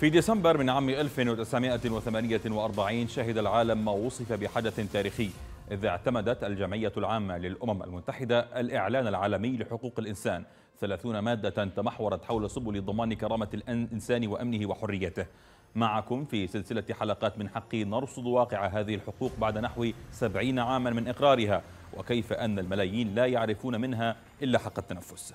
في ديسمبر من عام 1948 شهد العالم ما وصف بحدث تاريخي إذ اعتمدت الجمعية العامة للأمم المتحدة الإعلان العالمي لحقوق الإنسان 30 مادة تمحورت حول سبل ضمان كرامة الإنسان وأمنه وحريته معكم في سلسلة حلقات من حقي نرصد واقع هذه الحقوق بعد نحو 70 عاما من إقرارها وكيف أن الملايين لا يعرفون منها إلا حق التنفس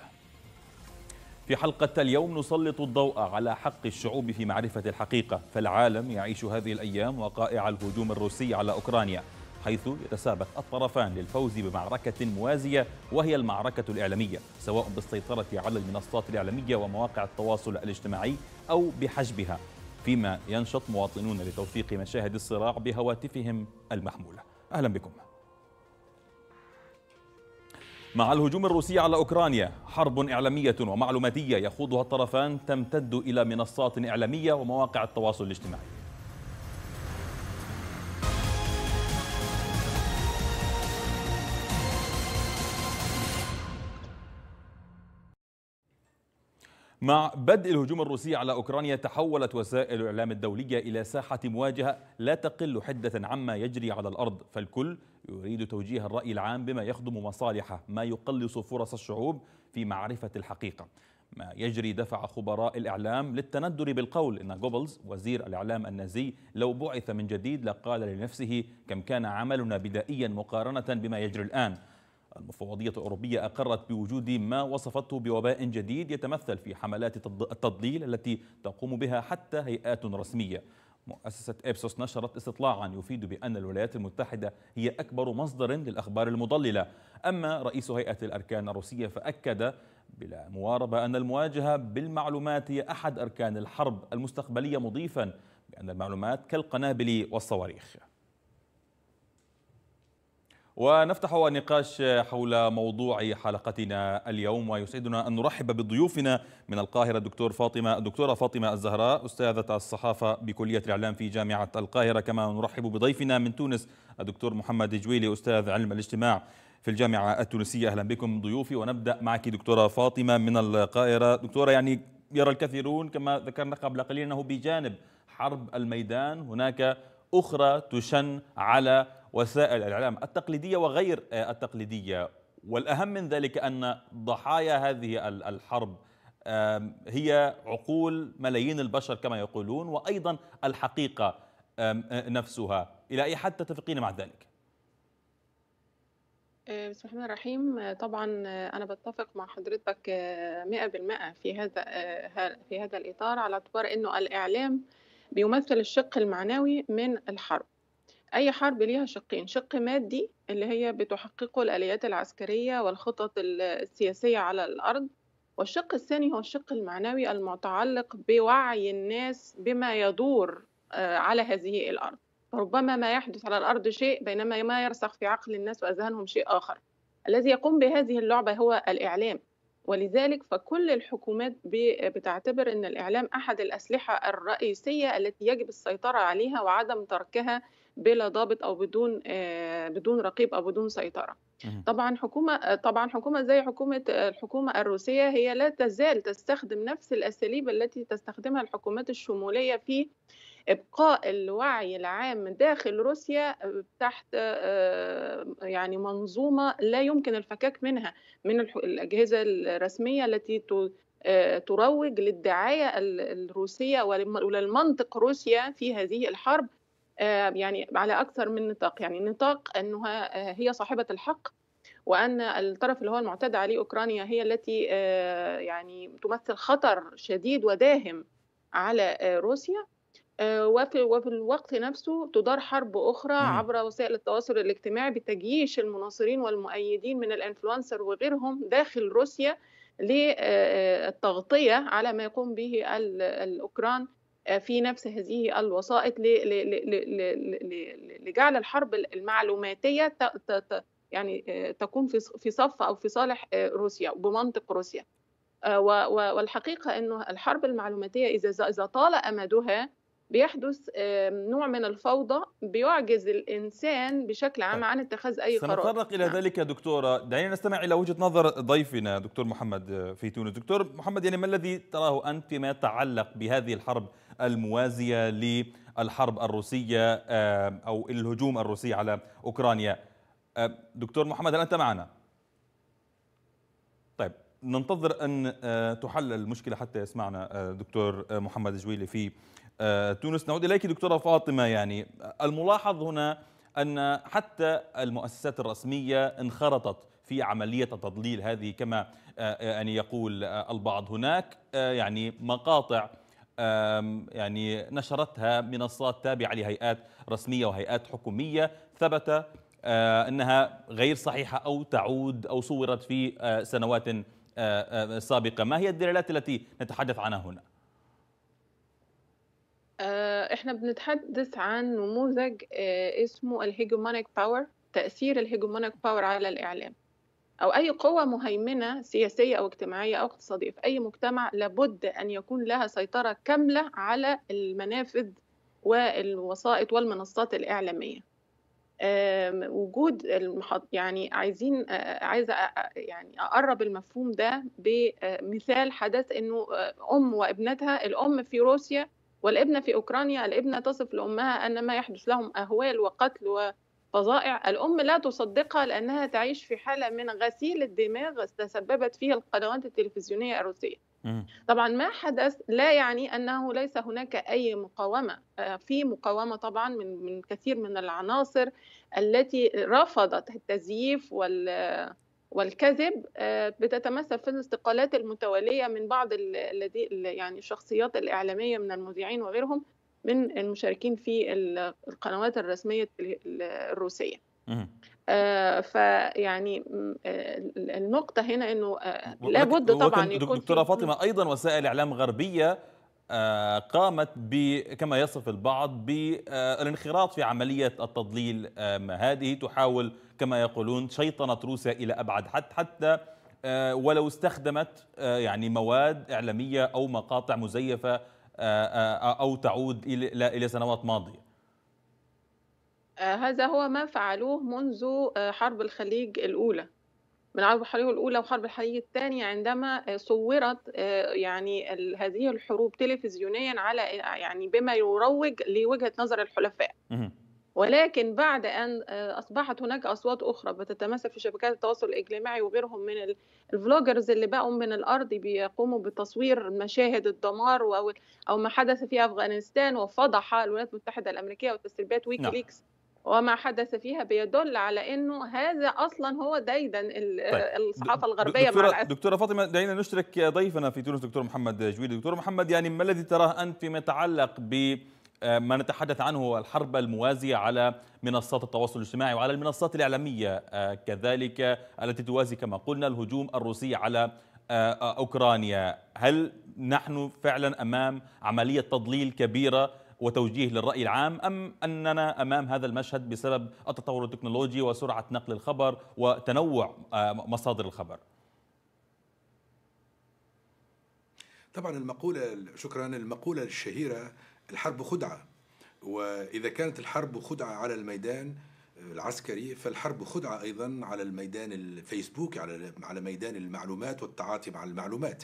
في حلقة اليوم نسلط الضوء على حق الشعوب في معرفة الحقيقة فالعالم يعيش هذه الأيام وقائع الهجوم الروسي على أوكرانيا حيث يتسابق الطرفان للفوز بمعركة موازية وهي المعركة الإعلامية سواء بالسيطرة على المنصات الإعلامية ومواقع التواصل الاجتماعي أو بحجبها فيما ينشط مواطنون لتوثيق مشاهد الصراع بهواتفهم المحمولة أهلا بكم مع الهجوم الروسي على أوكرانيا حرب إعلامية ومعلوماتية يخوضها الطرفان تمتد إلى منصات إعلامية ومواقع التواصل الاجتماعي مع بدء الهجوم الروسي على أوكرانيا تحولت وسائل الإعلام الدولية إلى ساحة مواجهة لا تقل حدة عما يجري على الأرض فالكل يريد توجيه الرأي العام بما يخدم مصالحه ما يقلص فرص الشعوب في معرفة الحقيقة ما يجري دفع خبراء الإعلام للتندر بالقول إن جوبلز وزير الإعلام النازي لو بعث من جديد لقال لنفسه كم كان عملنا بدائيا مقارنة بما يجري الآن المفوضية الأوروبية أقرت بوجود ما وصفته بوباء جديد يتمثل في حملات التضليل التي تقوم بها حتى هيئات رسمية مؤسسة إبسوس نشرت استطلاعا يفيد بأن الولايات المتحدة هي أكبر مصدر للأخبار المضللة أما رئيس هيئة الأركان الروسية فأكد بلا مواربة أن المواجهة بالمعلومات هي أحد أركان الحرب المستقبلية مضيفا بأن المعلومات كالقنابل والصواريخ ونفتح النقاش حول موضوع حلقتنا اليوم ويسعدنا أن نرحب بضيوفنا من القاهرة الدكتور فاطمة الدكتورة فاطمة الزهراء أستاذة الصحافة بكلية الإعلام في جامعة القاهرة كما نرحب بضيفنا من تونس الدكتور محمد جويلي أستاذ علم الاجتماع في الجامعة التونسية أهلا بكم ضيوفي ونبدأ معك دكتورة فاطمة من القاهرة دكتورة يعني يرى الكثيرون كما ذكرنا قبل قليل أنه بجانب حرب الميدان هناك أخرى تشن على وسائل الإعلام التقليدية وغير آه، التقليدية والأهم من ذلك أن ضحايا هذه الحرب هي عقول ملايين البشر كما يقولون وأيضا الحقيقة آه، نفسها إلى أي حد تتفقين مع ذلك؟ آه، بسم الله الرحمن الرحيم طبعا أنا بتفق مع حضرتك 100% في هذا في هذا الإطار على اعتبار أنه الإعلام بيمثل الشق المعنوي من الحرب أي حرب ليها شقين شق مادي اللي هي بتحققه الآليات العسكرية والخطط السياسية على الأرض والشق الثاني هو الشق المعنوي المتعلق بوعي الناس بما يدور آه، على هذه الأرض فربما ما يحدث على الأرض شيء بينما ما يرسخ في عقل الناس وأذهانهم شيء آخر الذي يقوم بهذه اللعبة هو الإعلام ولذلك فكل الحكومات بتعتبر أن الإعلام أحد الأسلحة الرئيسية التي يجب السيطرة عليها وعدم تركها بلا ضابط او بدون آه، بدون رقيب او بدون سيطره طبعا حكومه آه، طبعا حكومه زي حكومه آه، الحكومه الروسيه هي لا تزال تستخدم نفس الاساليب التي تستخدمها الحكومات الشموليه في ابقاء الوعي العام داخل روسيا تحت يعني منظومه لا يمكن الفكاك منها من الاجهزه الرسميه التي تروج للدعايه الروسيه وللمنطق روسيا في هذه الحرب آه، يعني على أكثر من نطاق يعني نطاق أنها آه، هي صاحبة الحق وأن الطرف اللي هو المعتدى عليه أوكرانيا هي التي آه، يعني تمثل خطر شديد وداهم على روسيا وفي وفي الوقت نفسه تدار حرب اخرى عبر وسائل التواصل الاجتماعي بتجييش المناصرين والمؤيدين من الانفلونسر وغيرهم داخل روسيا للتغطيه على ما يقوم به الاوكران آه، في نفس هذه الوسائط لجعل الحرب المعلوماتية يعني آه، تكون في صف أو في صالح آه، روسيا بمنطق روسيا والحقيقة أنه الحرب المعلوماتية إذا طال أمدها بيحدث نوع من الفوضى بيعجز الانسان بشكل عام طيب، عن اتخاذ اي سنتطرق قرار سنتطرق الى نعم. ذلك دكتوره دعينا نستمع الى وجهه نظر ضيفنا دكتور محمد آه، في تونس دكتور محمد يعني ما الذي تراه انت فيما يتعلق بهذه الحرب الموازيه للحرب الروسيه او الهجوم الروسي على اوكرانيا دكتور محمد هل انت معنا ننتظر أن آه، تحل المشكلة حتى يسمعنا آه، دكتور آه، محمد جويلي في تونس نعود إليك دكتورة فاطمة يعني الملاحظ هنا أن حتى المؤسسات الرسمية انخرطت في عملية التضليل هذه كما يعني يقول البعض هناك يعني مقاطع يعني نشرتها منصات تابعة لهيئات رسمية وهيئات حكومية ثبت أنها غير صحيحة أو تعود أو صورت في سنوات آه، آه، سابقة ما هي الدلالات التي نتحدث عنها هنا؟ آه، احنا بنتحدث عن نموذج اسمه الهيجومونيك باور تأثير الهيجومونيك باور على الإعلام أو أي قوة مهيمنة سياسية أو اجتماعية أو اقتصادية في أي مجتمع لابد أن يكون لها سيطرة كاملة على المنافذ والوسائط والمنصات الإعلامية وجود المحط يعني عايزين عايزه يعني اقرب المفهوم ده بمثال حدث انه ام وابنتها الام في روسيا والابنه في اوكرانيا الابنه تصف لامها ان ما يحدث لهم اهوال وقتل وفظائع الام لا تصدقها لانها تعيش في حاله من غسيل الدماغ تسببت فيه القنوات التلفزيونيه الروسيه طبعا ما حدث لا يعني انه ليس هناك اي مقاومه آه، في مقاومه طبعا من من كثير من العناصر التي رفضت التزييف وال والكذب آه، بتتمثل في الاستقالات المتواليه من بعض الذي يعني الشخصيات الاعلاميه من المذيعين وغيرهم من المشاركين في القنوات الرسميه الروسيه. آه، فيعني آه، النقطة هنا انه آه، لابد طبعا يكون دكتورة فاطمة ايضا وسائل اعلام غربية قامت ب كما يصف البعض بالانخراط في عملية التضليل هذه تحاول كما يقولون شيطنة روسيا إلى أبعد حد حتى ولو استخدمت يعني مواد إعلامية أو مقاطع مزيفة أو تعود إلى سنوات ماضية آه، هذا هو ما فعلوه منذ آه، حرب الخليج الأولى من حرب الخليج الأولى وحرب الخليج الثانية عندما آه، صورت يعني هذه الحروب تلفزيونيا على يعني بما يروج لوجهة نظر الحلفاء ولكن بعد أن أصبحت هناك أصوات أخرى بتتمثل في شبكات التواصل الاجتماعي وغيرهم من الفلوجرز اللي بقوا من الأرض بيقوموا بتصوير مشاهد الدمار أو ما حدث في أفغانستان وفضح الولايات المتحدة الأمريكية وتسريبات نعم. ويكيليكس نعم. وما حدث فيها بيدل على انه هذا اصلا هو ديدا طيب، الصحافه الغربيه دكتورة مع دكتوره فاطمه دعينا نشرك ضيفنا في تونس دكتور محمد جويل دكتور محمد يعني ما الذي تراه انت فيما يتعلق ب آه، ما نتحدث عنه الحرب الموازية على منصات التواصل الاجتماعي وعلى المنصات الإعلامية آه، كذلك التي توازي كما قلنا الهجوم الروسي على آه، أوكرانيا هل نحن فعلا أمام عملية تضليل كبيرة وتوجيه للرأي العام أم أننا أمام هذا المشهد بسبب التطور التكنولوجي وسرعة نقل الخبر وتنوع آه، مصادر الخبر طبعا المقولة شكرا المقولة الشهيرة الحرب خدعة وإذا كانت الحرب خدعة على الميدان آه، العسكري فالحرب خدعة أيضا على الميدان الفيسبوك على على ميدان المعلومات والتعاطي مع المعلومات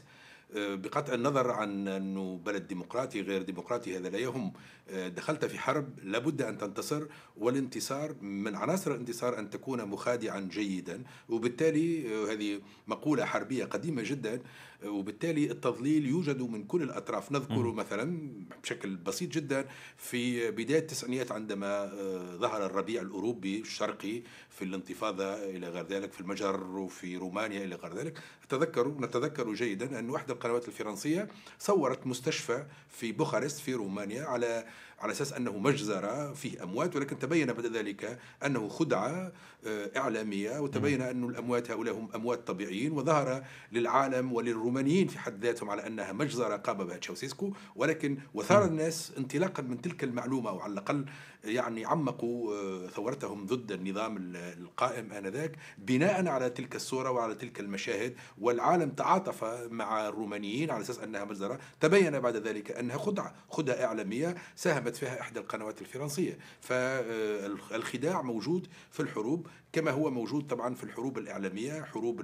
بقطع النظر عن انه بلد ديمقراطي غير ديمقراطي هذا لا يهم آه، دخلت في حرب لابد ان تنتصر والانتصار من عناصر الانتصار ان تكون مخادعا جيدا وبالتالي آه، هذه مقوله حربيه قديمه جدا وبالتالي التضليل يوجد من كل الأطراف نذكر مثلا بشكل بسيط جدا في بداية التسعينيات عندما آه، ظهر الربيع الأوروبي الشرقي في الانتفاضة إلى غير ذلك في المجر وفي رومانيا إلى غير ذلك اتذكر نتذكر جيدا أن واحدة القنوات الفرنسية صورت مستشفى في بوخارست في رومانيا على على أساس أنه مجزرة فيه أموات ولكن تبين بعد ذلك أنه خدعة آه، إعلامية وتبين أن الأموات هؤلاء هم أموات طبيعيين وظهر للعالم وللرومانيين في حد ذاتهم على أنها مجزرة قام بها تشاوسيسكو ولكن وثار الناس انطلاقا من تلك المعلومة أو على الأقل يعني عمقوا آه، ثورتهم ضد النظام القائم آنذاك بناء على تلك الصورة وعلى تلك المشاهد والعالم تعاطف مع الرومانيين على أساس أنها مجزرة تبين بعد ذلك أنها خدعة خدعة إعلامية ساهمت فيها إحدى القنوات الفرنسية فالخداع موجود في الحروب كما هو موجود طبعا في الحروب الإعلامية حروب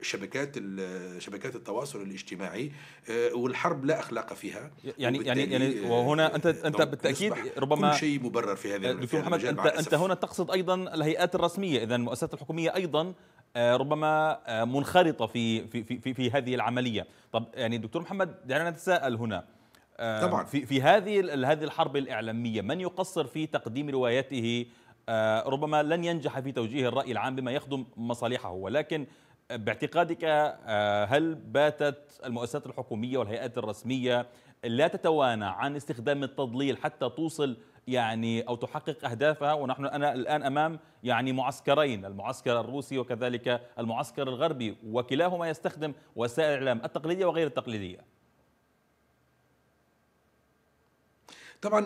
الشبكات شبكات التواصل الاجتماعي آه، والحرب لا أخلاق فيها يعني يعني يعني وهنا آه، أنت أنت بالتأكيد ربما كل شيء مبرر في هذه آه، دكتور محمد انت انت هنا تقصد ايضا الهيئات الرسميه اذا المؤسسات الحكوميه ايضا آه، ربما آه، منخرطه في في في, في هذه العمليه طب يعني دكتور محمد دعنا نتساءل هنا طبعا في في هذه هذه الحرب الاعلاميه من يقصر في تقديم روايته ربما لن ينجح في توجيه الراي العام بما يخدم مصالحه ولكن باعتقادك هل باتت المؤسسات الحكوميه والهيئات الرسميه لا تتوانى عن استخدام التضليل حتى توصل يعني او تحقق اهدافها ونحن انا الان امام يعني معسكرين المعسكر الروسي وكذلك المعسكر الغربي وكلاهما يستخدم وسائل الاعلام التقليديه وغير التقليديه طبعا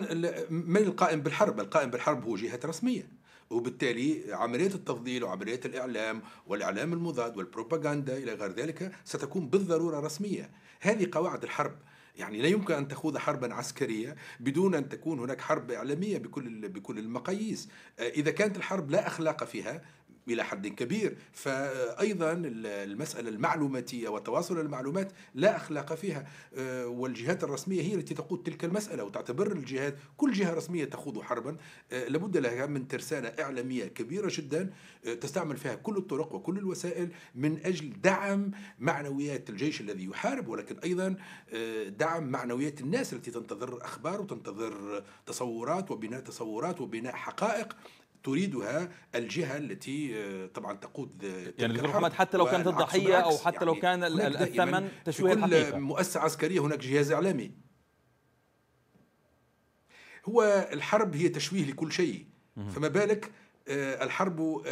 من القائم بالحرب القائم بالحرب هو جهه رسميه وبالتالي عملية التفضيل وعملية الإعلام والإعلام المضاد والبروباغندا إلى غير ذلك ستكون بالضرورة رسمية هذه قواعد الحرب يعني لا يمكن ان تخوض حربا عسكريه بدون ان تكون هناك حرب اعلاميه بكل بكل المقاييس آه، اذا كانت الحرب لا اخلاق فيها إلى حد كبير فأيضا المسألة المعلوماتية وتواصل المعلومات لا أخلاق فيها أه، والجهات الرسمية هي التي تقود تلك المسألة وتعتبر الجهات كل جهة رسمية تخوض حربا أه، لابد لها من ترسانة إعلامية كبيرة جدا أه، تستعمل فيها كل الطرق وكل الوسائل من أجل دعم معنويات الجيش الذي يحارب ولكن أيضا دعم معنويات الناس التي تنتظر أخبار وتنتظر تصورات وبناء تصورات وبناء حقائق تريدها الجهه التي آه، طبعا تقود يعني دكتور محمد حتى لو كانت الضحيه او حتى يعني لو كان الثمن تشويه في كل مؤسسه عسكريه هناك جهاز اعلامي هو الحرب هي تشويه لكل شيء فما بالك آه، الحرب آه،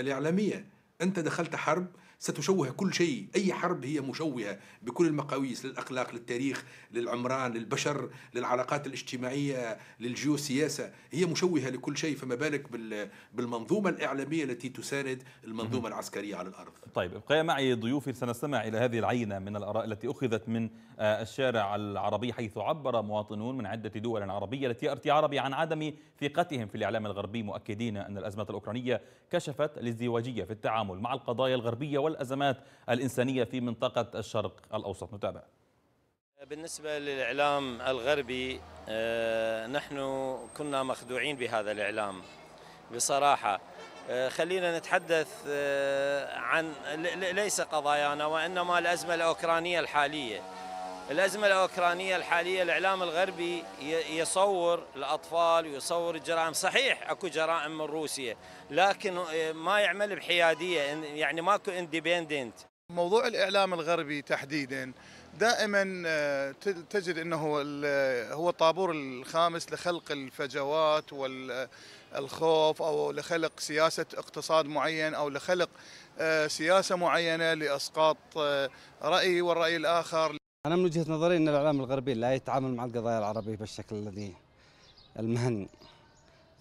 الاعلاميه انت دخلت حرب ستشوه كل شيء أي حرب هي مشوهة بكل المقاويس للأخلاق للتاريخ للعمران للبشر للعلاقات الاجتماعية للجيوسياسة هي مشوهة لكل شيء فما بالك بالمنظومة الإعلامية التي تساند المنظومة العسكرية على الأرض طيب ابقي معي ضيوفي سنستمع إلى هذه العينة من الآراء التي أخذت من آه، الشارع العربي حيث عبر مواطنون من عدة دول عربية التي أرتي عربي عن عدم ثقتهم في الإعلام الغربي مؤكدين أن الأزمة الأوكرانية كشفت الازدواجية في التعامل مع القضايا الغربية والأزمات الإنسانية في منطقة الشرق الأوسط نتابع بالنسبة للإعلام الغربي آه، نحن كنا مخدوعين بهذا الإعلام بصراحة آه، خلينا نتحدث آه، عن ليس قضايانا وإنما الأزمة الأوكرانية الحالية الأزمة الأوكرانية الحالية الإعلام الغربي يصور الأطفال ويصور الجرائم صحيح أكو جرائم من روسيا لكن آه، ما يعمل بحيادية يعني ماكو اندبندنت موضوع الإعلام الغربي تحديدا دائما آه، تجد انه هو الطابور الخامس لخلق الفجوات والخوف او لخلق سياسه اقتصاد معين او لخلق آه، سياسه معينه لاسقاط راي والراي الاخر أنا من وجهة نظري أن الإعلام الغربي لا يتعامل مع القضايا العربية بالشكل الذي المهني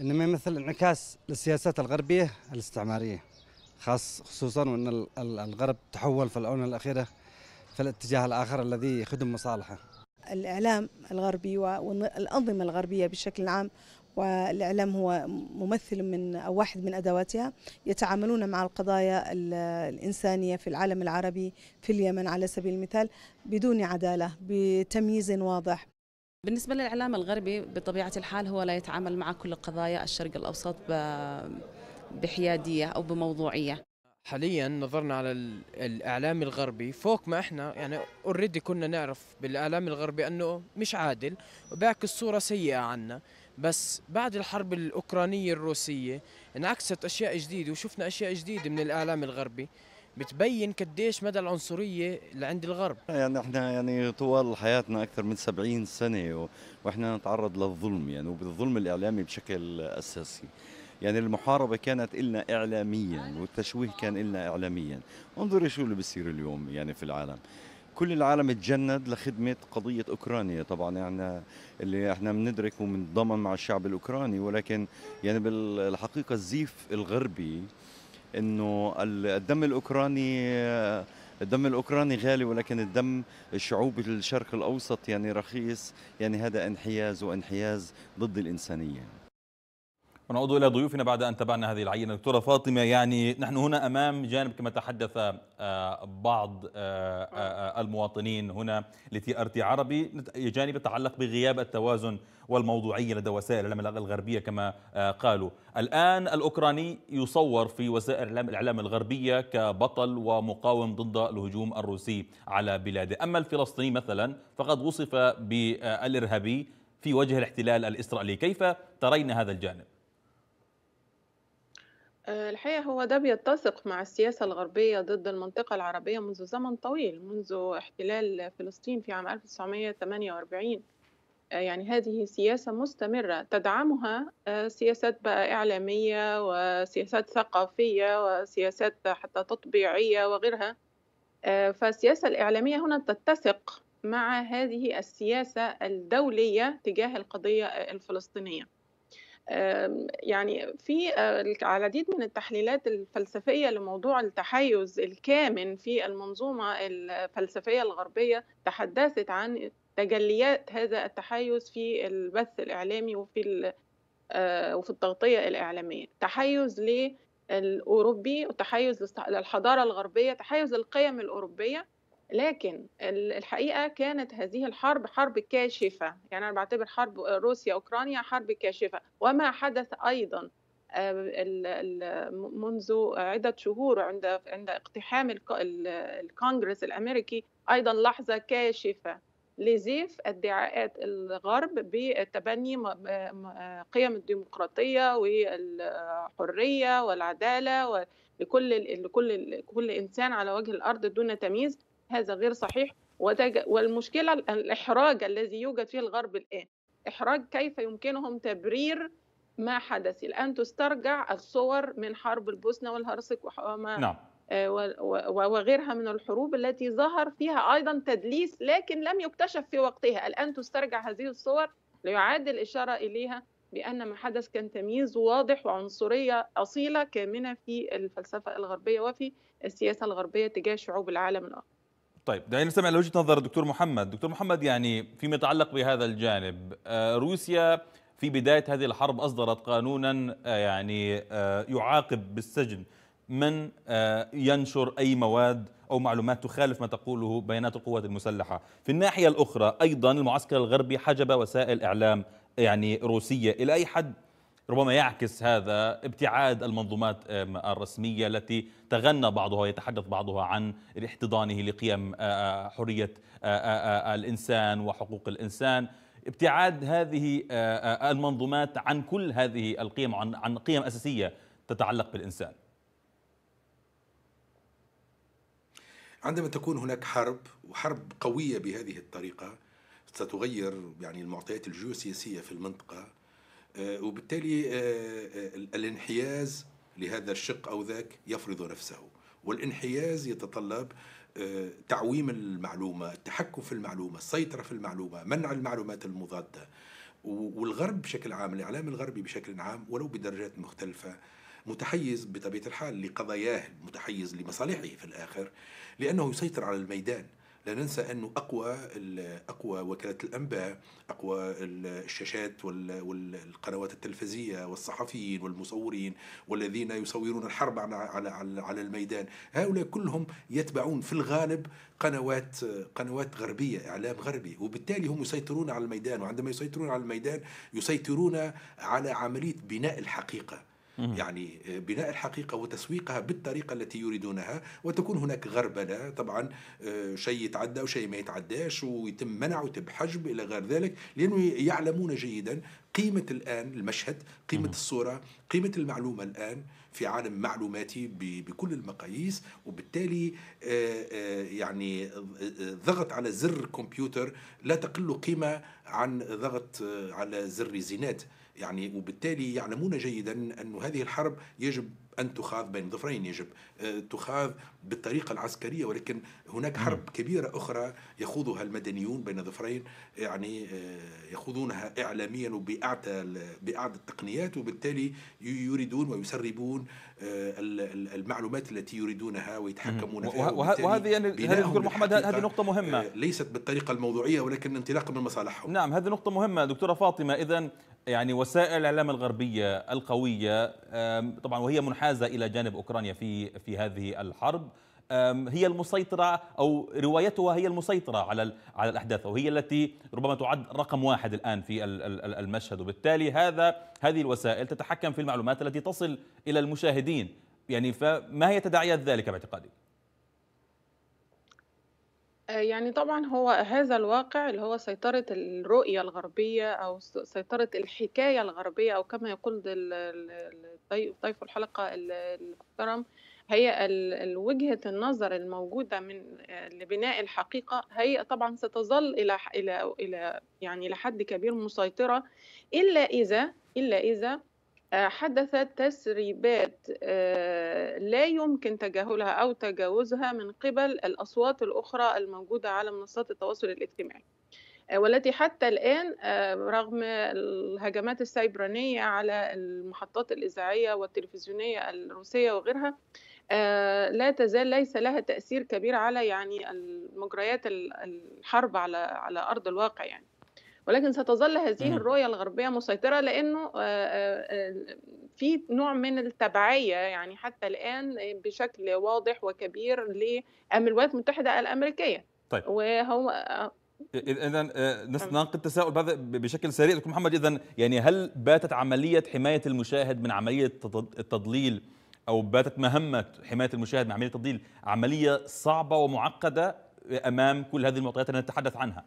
إنما يمثل انعكاس للسياسات الغربية الاستعمارية خاص خصوصا وأن الغرب تحول في الآونة الأخيرة في الاتجاه الآخر الذي يخدم مصالحه الإعلام الغربي والأنظمة الغربية بشكل عام والإعلام هو ممثل من أو واحد من أدواتها يتعاملون مع القضايا الإنسانية في العالم العربي في اليمن على سبيل المثال بدون عدالة بتمييز واضح بالنسبة للإعلام الغربي بطبيعة الحال هو لا يتعامل مع كل قضايا الشرق الأوسط بحيادية أو بموضوعية حاليا نظرنا على الاعلام الغربي فوق ما احنا يعني اوريدي كنا نعرف بالاعلام الغربي انه مش عادل وبيعكس صوره سيئه عنا بس بعد الحرب الأوكرانية الروسية انعكست أشياء جديدة وشفنا أشياء جديدة من الإعلام الغربي بتبين قديش مدى العنصرية اللي عند الغرب يعني احنا يعني طوال حياتنا أكثر من 70 سنة واحنا نتعرض للظلم يعني وبالظلم الإعلامي بشكل أساسي يعني المحاربة كانت إلنا إعلاميا والتشويه كان إلنا إعلاميا انظري شو اللي بصير اليوم يعني في العالم كل العالم تجند لخدمه قضيه اوكرانيا طبعا يعني اللي احنا بندرك وبنتضامن مع الشعب الاوكراني ولكن يعني بالحقيقه الزيف الغربي انه الدم الاوكراني الدم الاوكراني غالي ولكن الدم الشعوب الشرق الاوسط يعني رخيص يعني هذا انحياز وانحياز ضد الانسانيه ونعود إلى ضيوفنا بعد أن تابعنا هذه العينة دكتورة فاطمة يعني نحن هنا أمام جانب كما تحدث آه، بعض آه، آه، المواطنين هنا لتي ار تي عربي جانب يتعلق بغياب التوازن والموضوعية لدى وسائل الإعلام الغربية كما قالوا الآن الأوكراني يصور في وسائل الإعلام الغربية كبطل ومقاوم ضد الهجوم الروسي على بلاده أما الفلسطيني مثلا فقد وصف بالإرهابي في وجه الاحتلال الإسرائيلي كيف ترين هذا الجانب؟ آه، الحقيقة هو ده بيتسق مع السياسة الغربية ضد المنطقة العربية منذ زمن طويل منذ احتلال فلسطين في عام 1948 آه، يعني هذه سياسة مستمرة تدعمها آه، سياسات بقى إعلامية وسياسات ثقافية وسياسات حتى تطبيعية وغيرها فالسياسة الإعلامية هنا تتسق مع هذه السياسة الدولية تجاه القضية الفلسطينية يعني في آه، العديد من التحليلات الفلسفية لموضوع التحيز الكامن في المنظومة الفلسفية الغربية تحدثت عن تجليات هذا التحيز في البث الإعلامي وفي آه، وفي التغطية الإعلامية تحيز للأوروبي وتحيز للحضارة الغربية تحيز القيم الأوروبية لكن الحقيقه كانت هذه الحرب حرب كاشفه يعني انا بعتبر حرب روسيا اوكرانيا حرب كاشفه وما حدث ايضا آه، منذ عدة شهور عند عند اقتحام الكونغرس الأمريكي أيضا لحظة كاشفة لزيف ادعاءات الغرب بتبني قيم الديمقراطية والحرية والعدالة لكل لكل كل إنسان على وجه الأرض دون تمييز هذا غير صحيح والمشكلة الإحراج الذي يوجد فيه الغرب الآن إحراج كيف يمكنهم تبرير ما حدث الآن تسترجع الصور من حرب البوسنة والهرسك وما نعم. آه، وغيرها من الحروب التي ظهر فيها أيضا تدليس لكن لم يكتشف في وقتها الآن تسترجع هذه الصور ليعاد الإشارة إليها بأن ما حدث كان تمييز واضح وعنصرية أصيلة كامنة في الفلسفة الغربية وفي السياسة الغربية تجاه شعوب العالم الآخر طيب دعينا نستمع لوجهه نظر الدكتور محمد دكتور محمد يعني فيما يتعلق بهذا الجانب آه، روسيا في بدايه هذه الحرب اصدرت قانونا آه، يعني آه، يعاقب بالسجن من ينشر اي مواد او معلومات تخالف ما تقوله بيانات القوات المسلحه في الناحيه الاخرى ايضا المعسكر الغربي حجب وسائل اعلام يعني روسيه الى اي حد ربما يعكس هذا ابتعاد المنظومات الرسمية التي تغنى بعضها ويتحدث بعضها عن احتضانه لقيم حرية الإنسان وحقوق الإنسان ابتعاد هذه المنظومات عن كل هذه القيم عن عن قيم أساسية تتعلق بالإنسان عندما تكون هناك حرب وحرب قوية بهذه الطريقة ستغير يعني المعطيات الجيوسياسية في المنطقة آه، وبالتالي آه، آه، الانحياز لهذا الشق او ذاك يفرض نفسه والانحياز يتطلب تعويم المعلومه، التحكم في المعلومه، السيطره في المعلومه، منع المعلومات المضاده. والغرب بشكل عام، الاعلام الغربي بشكل عام ولو بدرجات مختلفه متحيز بطبيعه الحال لقضاياه، متحيز لمصالحه في الاخر، لانه يسيطر على الميدان. لا ننسى أنه أقوى أقوى وكالة الأنباء أقوى الشاشات والقنوات التلفزية والصحفيين والمصورين والذين يصورون الحرب على على على الميدان هؤلاء كلهم يتبعون في الغالب قنوات قنوات غربية إعلام غربي وبالتالي هم يسيطرون على الميدان وعندما يسيطرون على الميدان يسيطرون على عملية بناء الحقيقة يعني آه، بناء الحقيقة وتسويقها بالطريقة التي يريدونها وتكون هناك غربلة طبعا آه، شيء يتعدى وشيء ما يتعداش ويتم منع ويتم حجب إلى غير ذلك لأنه يعلمون جيدا قيمة الآن المشهد قيمة الصورة قيمة المعلومة الآن في عالم معلوماتي بكل المقاييس وبالتالي آه، يعني ضغط على زر كمبيوتر لا تقل قيمة عن ضغط على زر زينات يعني وبالتالي يعلمون جيدا أن هذه الحرب يجب أن تخاض بين ظفرين يجب آه، تخاض بالطريقة العسكرية ولكن هناك حرب كبيرة أخرى يخوضها المدنيون بين ظفرين يعني آه، يخوضونها إعلاميا وبأعتى بأعتى التقنيات وبالتالي يريدون ويسربون آه، المعلومات التي يريدونها ويتحكمون فيها وهذه يعني دكتور محمد هذه نقطة مهمة ليست بالطريقة الموضوعية ولكن انطلاقا من مصالحهم نعم هذه نقطة مهمة دكتورة فاطمة إذا يعني وسائل الاعلام الغربيه القويه طبعا وهي منحازه الى جانب اوكرانيا في في هذه الحرب هي المسيطرة أو روايتها هي المسيطرة على على الأحداث وهي التي ربما تعد رقم واحد الآن في المشهد وبالتالي هذا هذه الوسائل تتحكم في المعلومات التي تصل إلى المشاهدين يعني فما هي تداعيات ذلك باعتقادك؟ آه، يعني طبعًا هو هذا الواقع اللي هو سيطرة الرؤية الغربية أو سيطرة الحكاية الغربية أو كما يقول ضيف الحلقة المحترم، هي وجهة النظر الموجودة من آه، لبناء الحقيقة هي طبعًا ستظل إلى إلى إلى يعني إلى حد كبير مسيطرة، إلا إذا إلا إذا حدثت تسريبات آه، لا يمكن تجاهلها أو تجاوزها من قبل الأصوات الأخرى الموجودة على منصات التواصل الاجتماعي آه، والتي حتى الآن آه، رغم الهجمات السيبرانية على المحطات الإذاعية والتلفزيونية الروسية وغيرها لا تزال ليس لها تأثير كبير على يعني مجريات الحرب على على أرض الواقع يعني ولكن ستظل هذه الرؤية الغربية مسيطرة لأنه آه، آه، آه، في نوع من التبعية يعني حتى الآن بشكل واضح وكبير للولايات المتحدة الأمريكية طيب وهو اذا نناقض التساؤل بشكل سريع دكتور محمد اذا يعني هل باتت عمليه حمايه المشاهد من عمليه التضليل او باتت مهمه حمايه المشاهد من عمليه التضليل عمليه صعبه ومعقده امام كل هذه المعطيات التي نتحدث عنها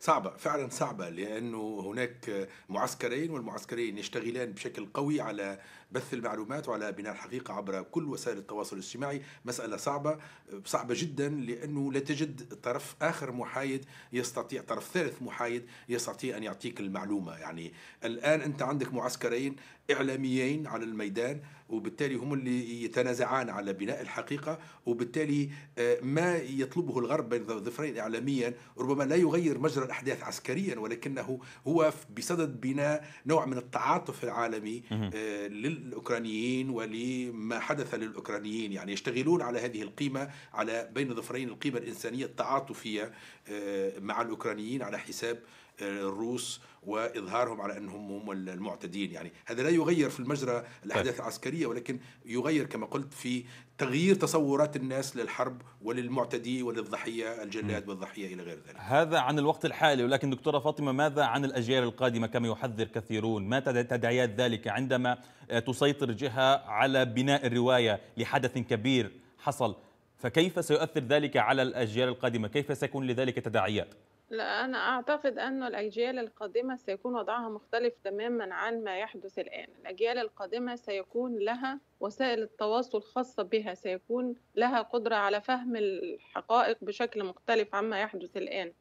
صعبة فعلا صعبة لأنه هناك معسكرين والمعسكرين يشتغلان بشكل قوي على بث المعلومات وعلى بناء الحقيقة عبر كل وسائل التواصل الاجتماعي مسألة صعبة صعبة جدا لأنه لا تجد طرف آخر محايد يستطيع طرف ثالث محايد يستطيع أن يعطيك المعلومة يعني الآن أنت عندك معسكرين إعلاميين على الميدان وبالتالي هم اللي يتنازعان على بناء الحقيقة وبالتالي آه، ما يطلبه الغرب بين ظفرين إعلاميا ربما لا يغير مجرى الأحداث عسكريا ولكنه هو بصدد بناء نوع من التعاطف العالمي آه، لل للأوكرانيين ولما حدث للأوكرانيين يعني يشتغلون على هذه القيمة على بين ظفرين القيمة الإنسانية التعاطفية آه، مع الأوكرانيين على حساب الروس واظهارهم على انهم هم المعتدين يعني هذا لا يغير في المجرى الاحداث طيب. العسكريه ولكن يغير كما قلت في تغيير تصورات الناس للحرب وللمعتدي وللضحيه الجلاد والضحيه الى غير ذلك هذا عن الوقت الحالي ولكن دكتوره فاطمه ماذا عن الاجيال القادمه كما يحذر كثيرون ما تداعيات ذلك عندما آه، تسيطر جهه على بناء الروايه لحدث كبير حصل فكيف سيؤثر ذلك على الاجيال القادمه كيف سيكون لذلك تداعيات لا أنا أعتقد أن الأجيال القادمة سيكون وضعها مختلف تماما عن ما يحدث الآن الأجيال القادمة سيكون لها وسائل التواصل خاصة بها سيكون لها قدرة على فهم الحقائق بشكل مختلف عما يحدث الآن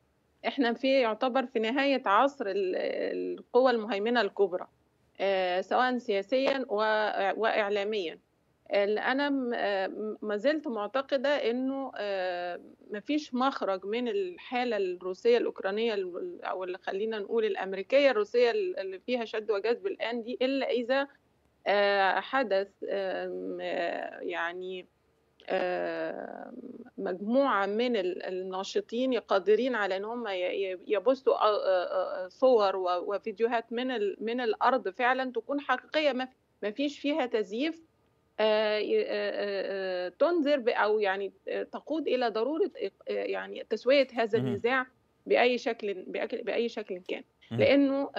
إحنا في يعتبر في نهاية عصر القوى المهيمنة الكبرى آه، سواء سياسيا وإعلاميا انا آه، ما زلت معتقده انه آه، ما فيش مخرج من الحاله الروسيه الاوكرانيه او اللي خلينا نقول الامريكيه الروسيه اللي فيها شد وجذب الان دي الا اذا آه، حدث يعني مجموعة من الناشطين قادرين على ان هم يبثوا صور وفيديوهات من من الارض فعلا تكون حقيقية ما فيش فيها تزييف آه، آه، آه، تنذر او يعني تقود الى ضروره يعني تسويه هذا النزاع باي شكل باي شكل كان لانه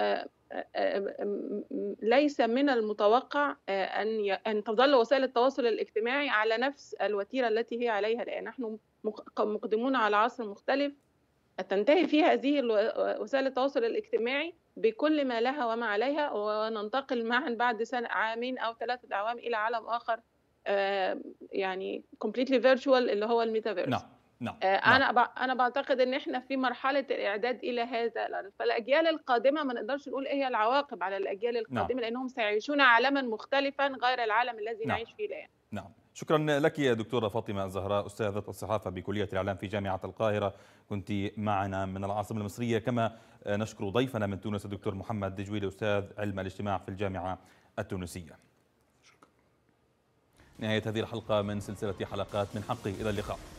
ليس من المتوقع ان ان تظل وسائل التواصل الاجتماعي على نفس الوتيره التي هي عليها الان نحن مقدمون على عصر مختلف تنتهي فيها هذه وسائل التواصل الاجتماعي بكل ما لها وما عليها وننتقل معا بعد سنة عامين أو ثلاثة أعوام إلى عالم آخر آه، يعني كومبليتلي فيرتشوال اللي هو الميتافيرس نعم نعم, آه، نعم. أنا أنا بعتقد إن إحنا في مرحلة الإعداد إلى هذا فالأجيال القادمة ما نقدرش نقول إيه هي العواقب على الأجيال القادمة نعم. لأنهم سيعيشون عالما مختلفا غير العالم الذي نعم. نعيش فيه الآن نعم شكرا لك يا دكتورة فاطمة الزهراء أستاذة الصحافة بكلية الإعلام في جامعة القاهرة كنت معنا من العاصمة المصرية كما نشكر ضيفنا من تونس الدكتور محمد دجويل أستاذ علم الاجتماع في الجامعة التونسية شكرا. نهاية هذه الحلقة من سلسلة حلقات من حقي إلى اللقاء